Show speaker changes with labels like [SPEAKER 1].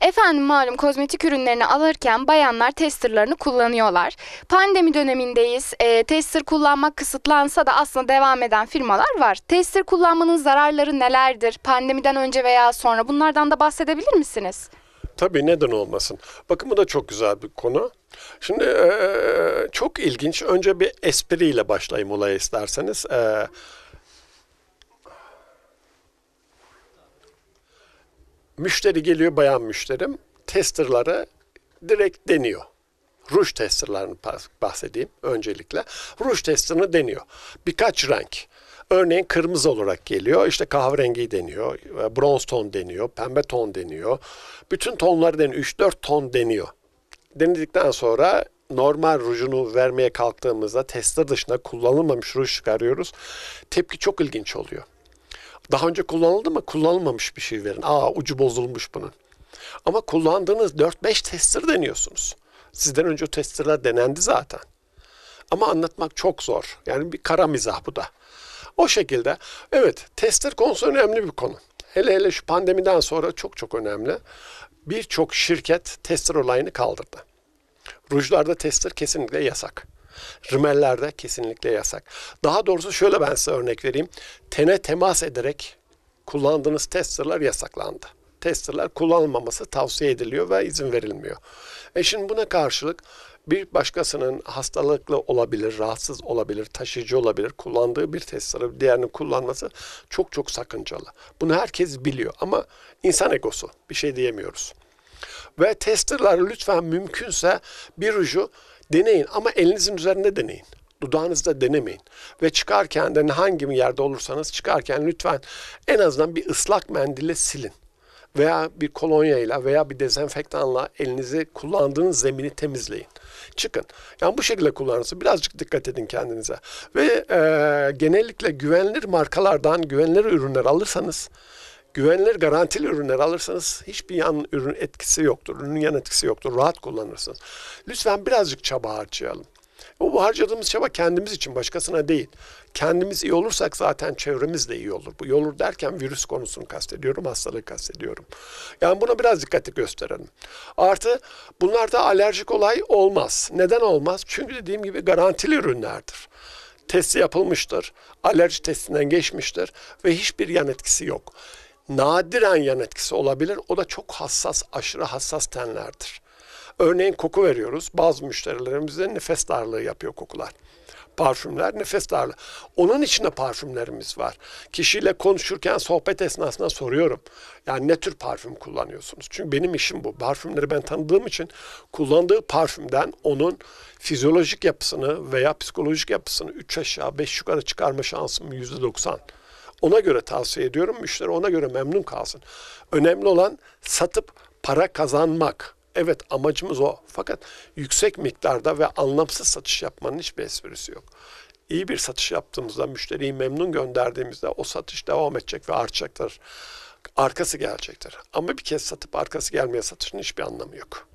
[SPEAKER 1] Efendim malum kozmetik ürünlerini alırken bayanlar testerlarını kullanıyorlar. Pandemi dönemindeyiz. E, tester kullanmak kısıtlansa da aslında devam eden firmalar var. Tester kullanmanın zararları nelerdir? Pandemiden önce veya sonra bunlardan da bahsedebilir misiniz? Tabii neden olmasın. Bakın bu da çok güzel bir konu. Şimdi e, e çok ilginç. Önce bir espriyle başlayayım olaya isterseniz. E, Müşteri geliyor bayan müşterim. Testerları direkt deniyor. Ruj testerlarını bahsedeyim öncelikle. Ruj testini deniyor. Birkaç renk. Örneğin kırmızı olarak geliyor. İşte kahverengi deniyor. E, bronz ton deniyor. Pembe ton deniyor. Bütün tonlar deniyor. 3-4 ton deniyor. Denedikten sonra normal rujunu vermeye kalktığımızda tester dışında kullanılmamış ruj çıkarıyoruz. Tepki çok ilginç oluyor. Daha önce kullanıldı mı? Kullanılmamış bir şey verin. Aa ucu bozulmuş bunun. Ama kullandığınız 4-5 testir deniyorsunuz. Sizden önce o testirler denendi zaten. Ama anlatmak çok zor. Yani bir kara mizah bu da. O şekilde evet testir konusu önemli bir konu. Hele hele şu pandemiden sonra çok çok önemli. Birçok şirket tester olayını kaldırdı. Rujlarda tester kesinlikle yasak. Rimellerde kesinlikle yasak. Daha doğrusu şöyle ben size örnek vereyim. Tene temas ederek kullandığınız testerlar yasaklandı. Testerlar kullanılmaması tavsiye ediliyor ve izin verilmiyor. E şimdi buna karşılık bir başkasının hastalıklı olabilir, rahatsız olabilir, taşıyıcı olabilir kullandığı bir testleri diğerinin kullanması çok çok sakıncalı. Bunu herkes biliyor ama insan egosu bir şey diyemiyoruz. Ve testerlar lütfen mümkünse bir ucu Deneyin ama elinizin üzerinde deneyin. Dudağınızda denemeyin. Ve çıkarken de hangi bir yerde olursanız çıkarken lütfen en azından bir ıslak mendille silin. Veya bir kolonyayla veya bir dezenfektanla elinizi kullandığınız zemini temizleyin. Çıkın. Yani bu şekilde kullanırsın. Birazcık dikkat edin kendinize. Ve e, genellikle güvenilir markalardan güvenilir ürünler alırsanız güvenilir garantili ürünler alırsanız hiçbir yan ürün etkisi yoktur. Ürünün yan etkisi yoktur. Rahat kullanırsınız. Lütfen birazcık çaba harcayalım. Bu harcadığımız çaba kendimiz için başkasına değil. Kendimiz iyi olursak zaten çevremiz de iyi olur. Bu iyi olur derken virüs konusunu kastediyorum, hastalığı kastediyorum. Yani buna biraz dikkatli gösterelim. Artı bunlarda alerjik olay olmaz. Neden olmaz? Çünkü dediğim gibi garantili ürünlerdir testi yapılmıştır. Alerji testinden geçmiştir ve hiçbir yan etkisi yok nadiren yan etkisi olabilir. O da çok hassas, aşırı hassas tenlerdir. Örneğin koku veriyoruz. Bazı müşterilerimizde nefes darlığı yapıyor kokular. Parfümler nefes darlığı. Onun içinde parfümlerimiz var. Kişiyle konuşurken sohbet esnasında soruyorum. Yani ne tür parfüm kullanıyorsunuz? Çünkü benim işim bu. Parfümleri ben tanıdığım için kullandığı parfümden onun fizyolojik yapısını veya psikolojik yapısını üç aşağı beş yukarı çıkarma şansım yüzde doksan. Ona göre tavsiye ediyorum. Müşteri ona göre memnun kalsın. Önemli olan satıp para kazanmak. Evet amacımız o. Fakat yüksek miktarda ve anlamsız satış yapmanın hiçbir esprisi yok. İyi bir satış yaptığımızda, müşteriyi memnun gönderdiğimizde o satış devam edecek ve artacaktır. Arkası gelecektir. Ama bir kez satıp arkası gelmeye satışın hiçbir anlamı yok.